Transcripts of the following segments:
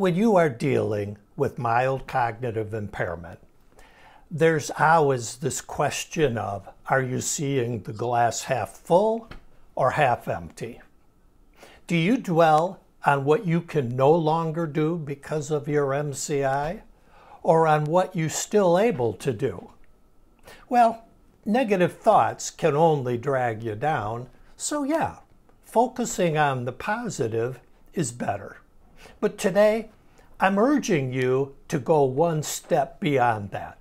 When you are dealing with mild cognitive impairment, there's always this question of are you seeing the glass half full or half empty? Do you dwell on what you can no longer do because of your MCI or on what you're still able to do? Well, negative thoughts can only drag you down, so yeah, focusing on the positive is better. But today, I'm urging you to go one step beyond that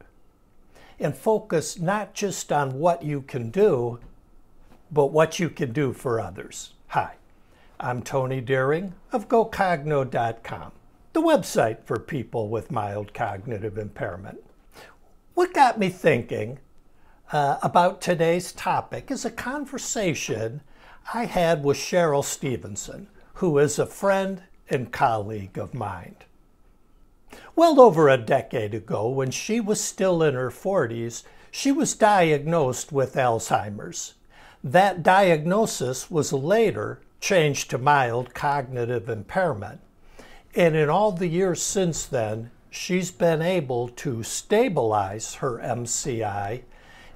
and focus not just on what you can do, but what you can do for others. Hi, I'm Tony Deering of GoCogno.com, the website for people with mild cognitive impairment. What got me thinking uh, about today's topic is a conversation I had with Cheryl Stevenson, who is a friend and colleague of mine. Well over a decade ago, when she was still in her 40s, she was diagnosed with Alzheimer's. That diagnosis was later changed to mild cognitive impairment. And in all the years since then, she's been able to stabilize her MCI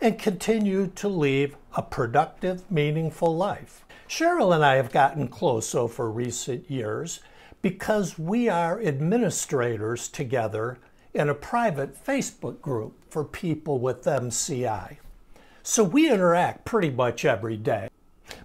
and continue to live a productive, meaningful life. Cheryl and I have gotten close over recent years because we are administrators together in a private Facebook group for people with MCI. So we interact pretty much every day.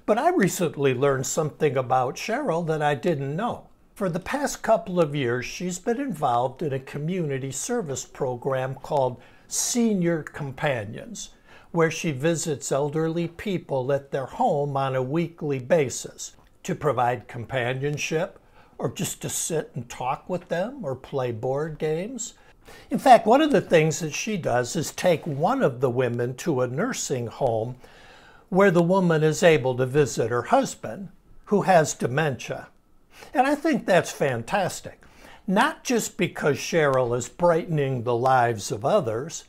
But I recently learned something about Cheryl that I didn't know. For the past couple of years, she's been involved in a community service program called Senior Companions, where she visits elderly people at their home on a weekly basis to provide companionship, or just to sit and talk with them or play board games. In fact, one of the things that she does is take one of the women to a nursing home where the woman is able to visit her husband who has dementia. And I think that's fantastic, not just because Cheryl is brightening the lives of others,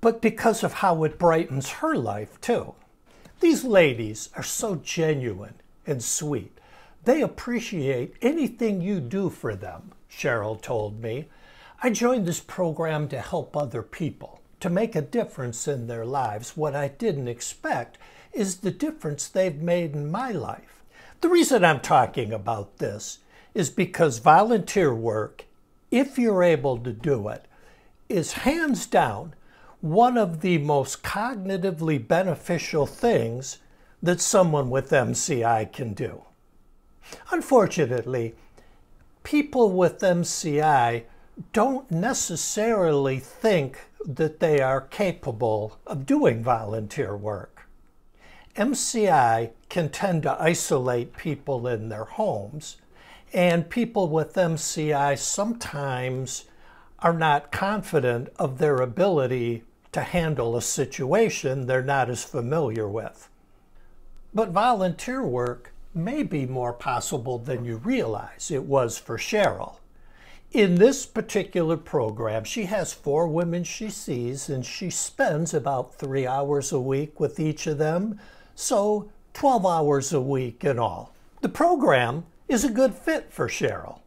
but because of how it brightens her life too. These ladies are so genuine and sweet. They appreciate anything you do for them, Cheryl told me. I joined this program to help other people, to make a difference in their lives. What I didn't expect is the difference they've made in my life. The reason I'm talking about this is because volunteer work, if you're able to do it, is hands down one of the most cognitively beneficial things that someone with MCI can do. Unfortunately, people with MCI don't necessarily think that they are capable of doing volunteer work. MCI can tend to isolate people in their homes, and people with MCI sometimes are not confident of their ability to handle a situation they're not as familiar with. But volunteer work may be more possible than you realize. It was for Cheryl. In this particular program, she has four women she sees, and she spends about three hours a week with each of them, so 12 hours a week in all. The program is a good fit for Cheryl.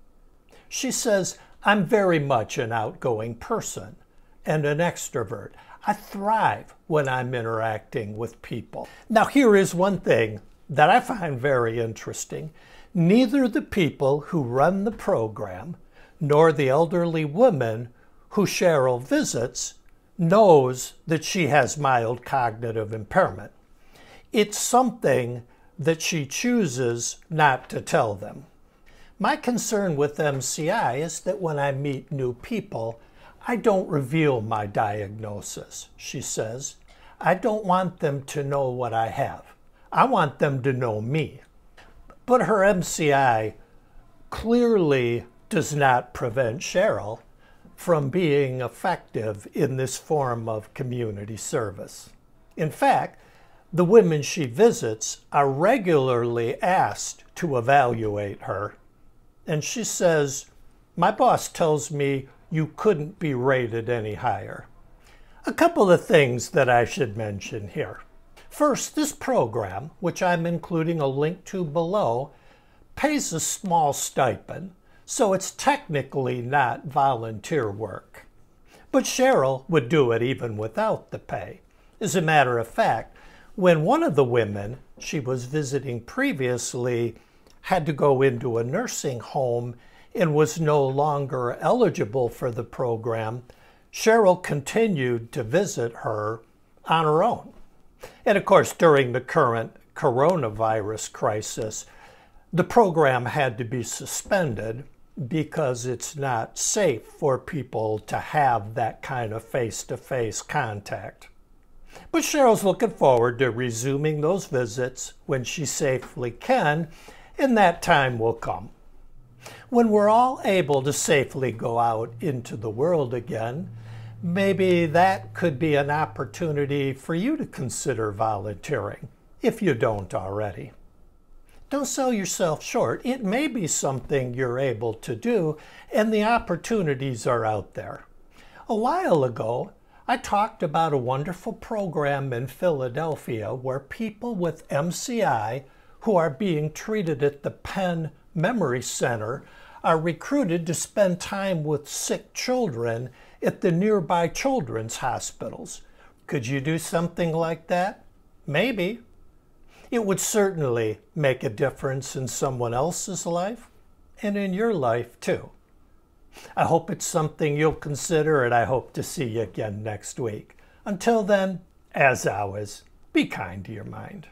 She says, I'm very much an outgoing person and an extrovert. I thrive when I'm interacting with people. Now, here is one thing that I find very interesting, neither the people who run the program nor the elderly woman who Cheryl visits knows that she has mild cognitive impairment. It's something that she chooses not to tell them. My concern with MCI is that when I meet new people, I don't reveal my diagnosis, she says. I don't want them to know what I have. I want them to know me. But her MCI clearly does not prevent Cheryl from being effective in this form of community service. In fact, the women she visits are regularly asked to evaluate her. And she says, My boss tells me you couldn't be rated any higher. A couple of things that I should mention here. First, this program, which I'm including a link to below, pays a small stipend, so it's technically not volunteer work. But Cheryl would do it even without the pay. As a matter of fact, when one of the women she was visiting previously had to go into a nursing home and was no longer eligible for the program, Cheryl continued to visit her on her own. And of course, during the current coronavirus crisis, the program had to be suspended because it's not safe for people to have that kind of face to face contact. But Cheryl's looking forward to resuming those visits when she safely can, and that time will come. When we're all able to safely go out into the world again, maybe that could be an opportunity for you to consider volunteering if you don't already. Don't sell yourself short. It may be something you're able to do, and the opportunities are out there. A while ago, I talked about a wonderful program in Philadelphia where people with MCI who are being treated at the Penn Memory Center are recruited to spend time with sick children at the nearby children's hospitals. Could you do something like that? Maybe. It would certainly make a difference in someone else's life and in your life too. I hope it's something you'll consider and I hope to see you again next week. Until then, as always, be kind to your mind.